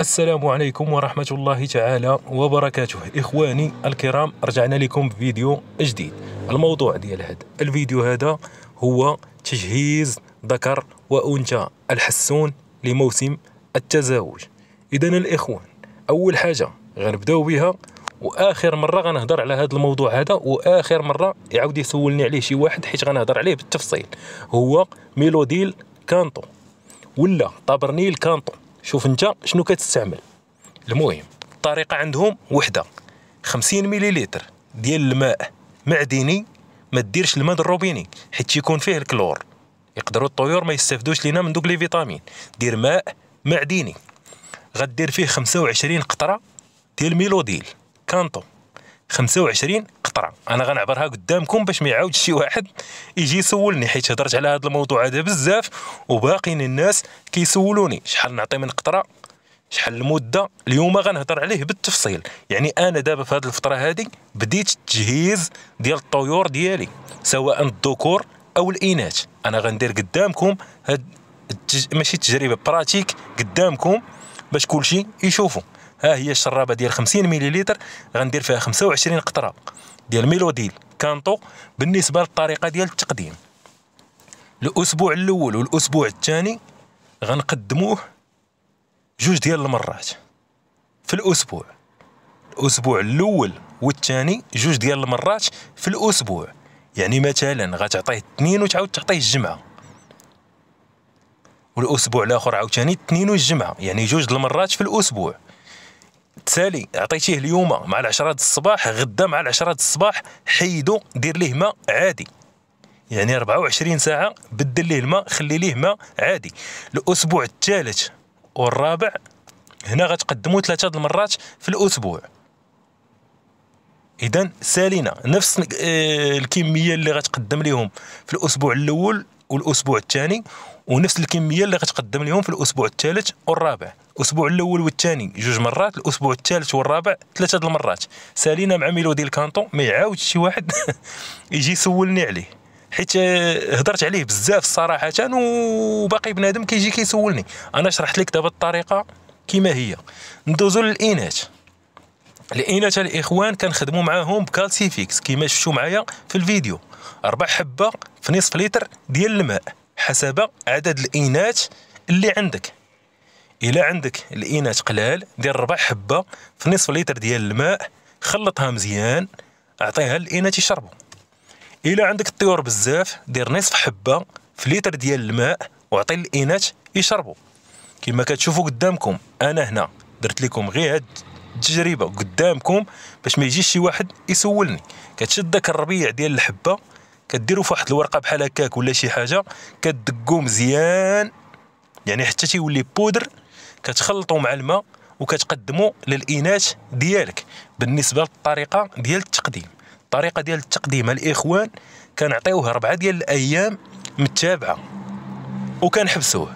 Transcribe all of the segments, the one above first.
السلام عليكم ورحمة الله تعالى وبركاته إخواني الكرام رجعنا لكم بفيديو جديد الموضوع ديال هذا الفيديو هذا هو تجهيز ذكر وأنثى الحسون لموسم التزاوج إذا الإخوان أول حاجة غنبداو بها واخر مره غنهضر على هذا الموضوع هذا واخر مره يعاود يسولني عليه شي واحد حيت غنهضر عليه بالتفصيل هو ميلوديل كانطو ولا طابرنيل كانطو شوف انت شنو كتستعمل المهم الطريقه عندهم وحده 50 مليلتر ديال الماء معدني ما ديرش الماء الروبيني حيت تيكون فيه الكلور يقدروا الطيور ما يستافدوش لينا من دوك لي فيتامين دير ماء معدني غدير فيه 25 قطره ديال ميلوديل كانطو 25 خطره انا غنعبرها قدامكم باش ما يعاودش شي واحد يجي يسولني حيت هضرت على هذا الموضوع هذا بزاف وباقيين الناس كيسولوني شحال نعطي من قطره شحال المده اليوم غنهضر عليه بالتفصيل يعني انا دابا في هذه الفتره هذه بديت التجهيز ديال الطيور ديالي سواء الذكور او الاناث انا غندير قدامكم هاد التج... ماشي تجربه براتيك قدامكم باش كلشي يشوفوا ها هي الشرابه ديال 50 مليلتر غندير فيها 25 قطره ديال ميلوديل كانتو بالنسبه للطريقه ديال التقديم الاسبوع الاول والاسبوع الثاني غنقدموه جوج ديال المرات في الاسبوع الاسبوع الاول والثاني جوج ديال المرات في الاسبوع يعني مثلا غتعطيه الاثنين وتعاود تعطيه الجمعه والاسبوع الاخر عاوتاني الاثنين والجمعه يعني جوج المرات في الاسبوع التالي عطيتيه اليوم مع العشرة الصباح غدا مع العشرة الصباح حيدو دير ليه ماء عادي يعني 24 ساعة بدل ليه الماء خلي ليه ماء عادي الأسبوع الثالث والرابع هنا غتقدموا ثلاثة المرات في الأسبوع إذا سالينا نفس آه، الكمية اللي غتقدم لهم في الأسبوع الأول والأسبوع الثاني ونفس الكميه اللي غتقدم لهم في الاسبوع الثالث والرابع الاسبوع الاول والثاني جوج مرات الاسبوع الثالث والرابع ثلاثه المرات سالينا مع ميلودي الكانطو ما يعاودش شي واحد يجي يسولني عليه حيت آه، هضرت عليه بزاف صراحه وباقي بنادم كيجي كيسولني انا شرحت لك دابا الطريقه كما هي ندوزو للاناث الاناث الاخوان كنخدموا معاهم بكالسيفيكس كما شفتوا معايا في الفيديو اربع حبه في نصف لتر ديال الماء حسب عدد الإينات اللي عندك الا عندك الإينات قلال دير ربع حبه في نصف لتر ديال الماء خلطها مزيان اعطيها الإينات يشربوا الا عندك الطيور بزاف دير نصف حبه في لتر ديال الماء وعطي الإينات يشربوا كما كتشوفوا قدامكم انا هنا درت لكم غير هاد التجربه قدامكم باش ما يجيش شي واحد يسولني كتشد داك الربيع ديال الحبه كديرو في واحد الورقه بحال هكاك ولا شي حاجه كدقوا مزيان يعني حتى تيولي بودر كتخلطو مع الماء وكتقدمو للاناث ديالك بالنسبه للطريقه ديال التقديم الطريقه ديال التقديم الاخوان كنعطيوه ربعه ديال الايام متابعه وكنحبسوه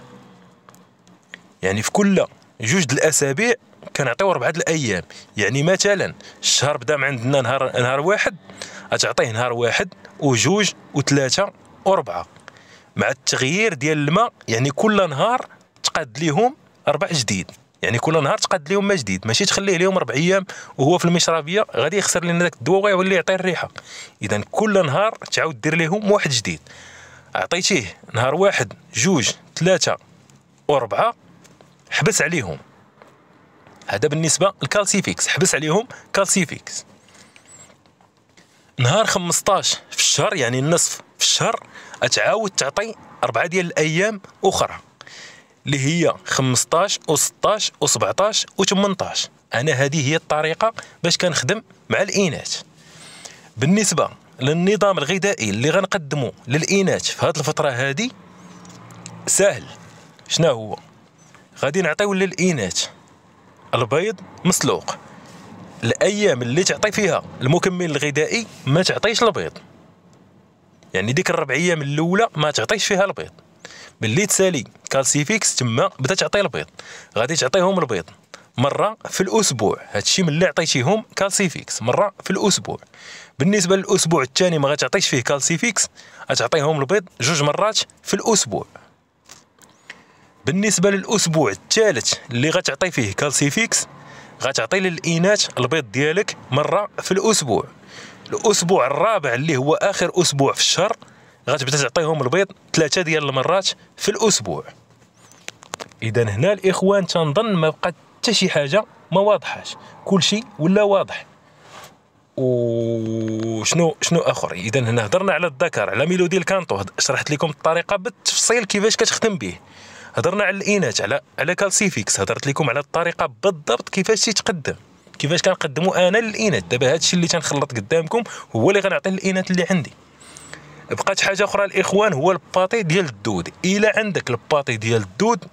يعني في كل جوج د الاسابيع كنعطيوه ربعه الايام يعني مثلا الشهر بدا عندنا نهار نهار واحد غتعطيه نهار واحد وجوج وثلاثه وربعه مع التغيير ديال الماء يعني كل نهار تقاد ليهم ربع جديد يعني كل نهار تقاد ليهم ما جديد ماشي تخليه ليهم ربع ايام وهو في المشربيه غادي يخسر لنا داك الدواء ويولي يعطي الريحه اذا كل نهار تعاود دير ليهم واحد جديد عطيتيه نهار واحد جوج ثلاثه وربعه حبس عليهم هذا بالنسبه للكالسيفيكس حبس عليهم كالسيفيكس نهار 15 في الشهر يعني النصف في الشهر تعاود تعطي أربعة ديال الأيام أخرى اللي هي 15 و 16 و 17 و 18 أنا هذه هي الطريقة باش كنخدم مع الإناث بالنسبة للنظام الغذائي اللي غنقدمه للإناث في هذه الفترة هذه سهل شنو هو غادي نعطيو للإناث البيض مسلوق الايام اللي تعطي فيها المكمل الغذائي ما تعطيش البيض يعني ديك الربع ايام الاولى ما تعطيش فيها البيض ملي تسالي كالسيفيكس تما بدا تعطي البيض غادي تعطيهم البيض مره في الاسبوع هادشي ملي عطيتيهم كالسيفيكس مره في الاسبوع بالنسبه للاسبوع الثاني ما غتعطيش فيه كالسيفيكس غتعطيهم البيض جوج مرات في الاسبوع بالنسبه للاسبوع الثالث اللي غتعطي فيه كالسيفيكس غتعطي للاناث البيض ديالك مره في الاسبوع الاسبوع الرابع اللي هو اخر اسبوع في الشهر غتبدا تعطيهم البيض ثلاثه ديال المرات في الاسبوع اذا هنا الاخوان تنظن ما بقى حتى شي حاجه ما واضحاش كلشي ولا واضح وشنو شنو اخر اذا هنا هضرنا على الذكر على ميلودي الكانتو شرحت لكم الطريقه بالتفصيل كيفاش كتخدم به هضرنا على الاناث على على كالسيفيكس هضرت لكم على الطريقه بالضبط كيفاش تيتقدم كيفاش كنقدموا انا للاناث دابا هادشي اللي تنخلط قدامكم هو اللي غنعطي للاناث اللي عندي بقات حاجه اخرى الاخوان هو الباطي ديال الدود الا عندك الباطي ديال الدود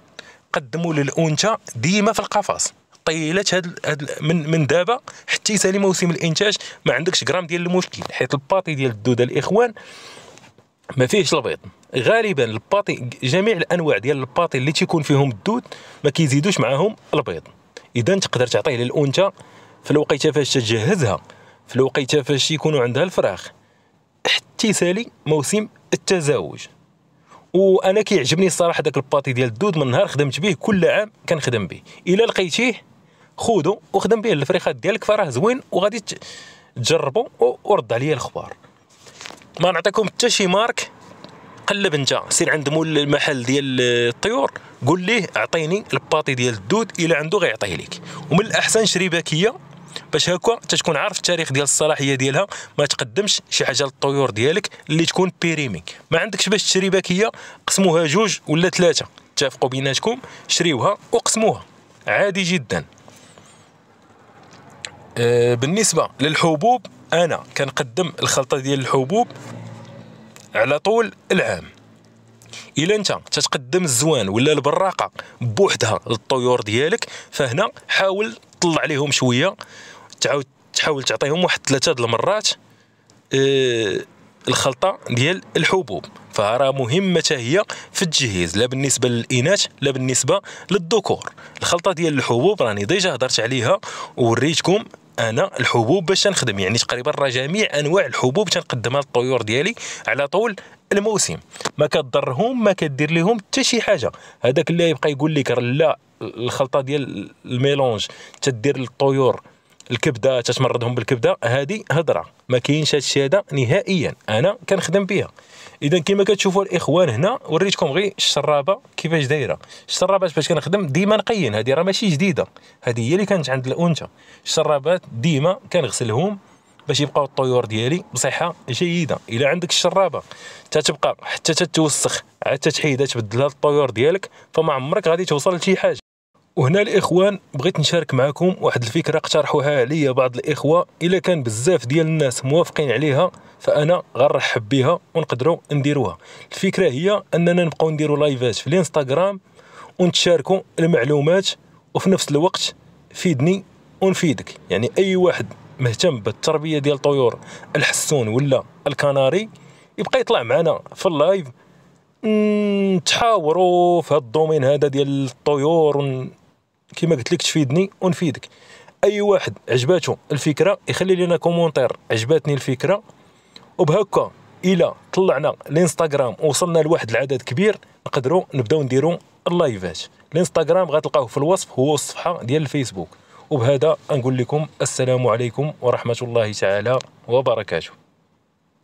قدموا للانثى ديما في القفص طيلات هاد, من من دابا حتى يسالي موسم الانتاج ما عندكش غرام ديال المشكل حيت الباطي ديال الدود الاخوان ما فيهش البيض غالبا الباطي جميع الانواع ديال الباطي اللي تيكون فيهم الدود ما كيزيدوش معاهم البيض اذا تقدر تعطيه للانثى في الوقيته فاش تجهزها في الوقيته فاش يكونوا عندها الفراخ حتى يسالي موسم التزاوج وانا كيعجبني الصراحه داك الباطي ديال الدود من نهار خدمت به كل عام كنخدم به الا لقيتيه خذو وخدم به الفريخات ديالك فراه زوين وغادي تجربو ورد عليا الاخبار ما نعطيكم حتى شي مارك قلب انت سير عند مول المحل ديال الطيور قول ليه اعطيني الباطي ديال الدود الا عنده غيعطيه لك ومن الاحسن شري باكيه باش هكا تتكون عارف التاريخ ديال الصلاحيه ديالها ما تقدمش شي حاجه للطيور ديالك اللي تكون بيريمي ما عندكش باش تشري باكيه قسموها جوج ولا ثلاثه اتفقوا بيناتكم شريوها وقسموها عادي جدا آه، بالنسبه للحبوب انا كنقدم الخلطه ديال الحبوب على طول العام الا انت تتقدم الزوان ولا البراقه بوحدها للطيور ديالك فهنا حاول تطلع عليهم شويه تعاود تحاول تعطيهم واحد ثلاثه د المرات آه، الخلطه ديال الحبوب فراه مهمه هي في التجهيز لا بالنسبه للاناث لا بالنسبه للذكور الخلطه ديال الحبوب راني ديجا هضرت عليها ووريتكم انا الحبوب باش نخدم يعني تقريبا راه جميع انواع الحبوب تنقدمها للطيور ديالي على طول الموسم ما كضرهم ما كدير لهم حتى شي حاجه هذاك اللي يبقى يقول لك لا الخلطه ديال الميلونج تدير للطيور الكبده تتمردهم بالكبده هذه هضره ما كاينش هذا نهائيا انا كنخدم بها اذا كما كتشوفوا الاخوان هنا وريتكم غير الشرابه كيفاش دايره الشرابات باش كنخدم ديما نقين هذه راه ماشي جديده هذه هي اللي كانت عند الانثى الشرابات ديما كنغسلهم باش يبقاو الطيور ديالي بصحه جيده الا عندك الشرابه تتبقى حتى تتوسخ عاد تحيدها تبدلها الطيور ديالك فما عمرك غادي توصل لشي حاجه وهنا الاخوان بغيت نشارك معكم واحد الفكره اقترحوها عليا بعض الاخوه الا كان بزاف ديال الناس موافقين عليها فانا غنرحب بها ونقدروا نديروها الفكره هي اننا نبقاو نديروا لايفات في الانستغرام ونتشاركوا المعلومات وفي نفس الوقت فيدني ونفيدك يعني اي واحد مهتم بالتربيه ديال طيور الحسون ولا الكناري يبقى يطلع معنا في اللايف نتحاوروا في هذا الدومين هذا ديال الطيور كما قلت لك تفيدني ونفيدك اي واحد عجباته الفكره يخلي لنا كومونتير عجباتني الفكره وبهكا الى طلعنا الانستغرام وصلنا لواحد العدد كبير نقدروا نبداو نديروا اللايفات الانستغرام غتلقاوه في الوصف هو الصفحه ديال الفيسبوك وبهذا نقول لكم السلام عليكم ورحمه الله تعالى وبركاته